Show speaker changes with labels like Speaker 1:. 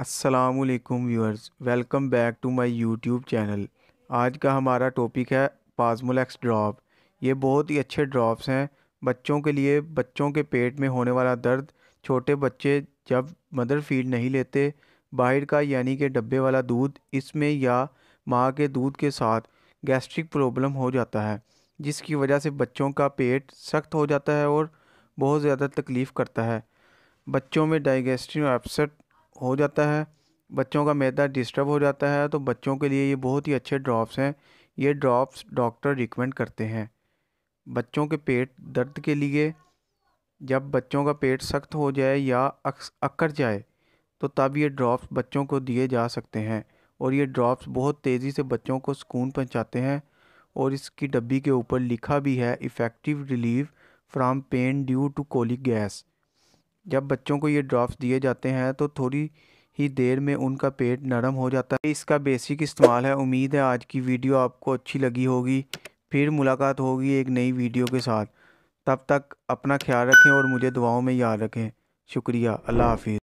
Speaker 1: असलकुम viewers welcome back to my YouTube channel आज का हमारा टॉपिक है पाजमोलैक्स ड्रॉप ये बहुत ही अच्छे ड्रॉप्स हैं बच्चों के लिए बच्चों के पेट में होने वाला दर्द छोटे बच्चे जब मदर फीड नहीं लेते बाहर का यानी कि डब्बे वाला दूध इसमें या माँ के दूध के साथ गैस्ट्रिक प्रॉब्लम हो जाता है जिसकी वजह से बच्चों का पेट सख्त हो जाता है और बहुत ज़्यादा तकलीफ़ करता है बच्चों में डाइजेस्टिव अपसेट हो जाता है बच्चों का मैदा डिस्टर्ब हो जाता है तो बच्चों के लिए ये बहुत ही अच्छे ड्रॉप्स हैं ये ड्रॉप्स डॉक्टर रिकमेंड करते हैं बच्चों के पेट दर्द के लिए जब बच्चों का पेट सख्त हो जाए या अकड़ जाए तो तब ये ड्रॉप्स बच्चों को दिए जा सकते हैं और ये ड्रॉप्स बहुत तेज़ी से बच्चों को सुकून पहुंचाते हैं और इसकी डब्बी के ऊपर लिखा भी है effective relief from pain due to colic gas जब बच्चों को ये ड्रॉप्स दिए जाते हैं तो थोड़ी ही देर में उनका पेट नरम हो जाता है इसका बेसिक इस्तेमाल है उम्मीद है आज की वीडियो आपको अच्छी लगी होगी फिर मुलाकात होगी एक नई वीडियो के साथ तब तक अपना ख्याल रखें और मुझे दुआओं में याद रखें शुक्रिया अल्लाह हाफिज़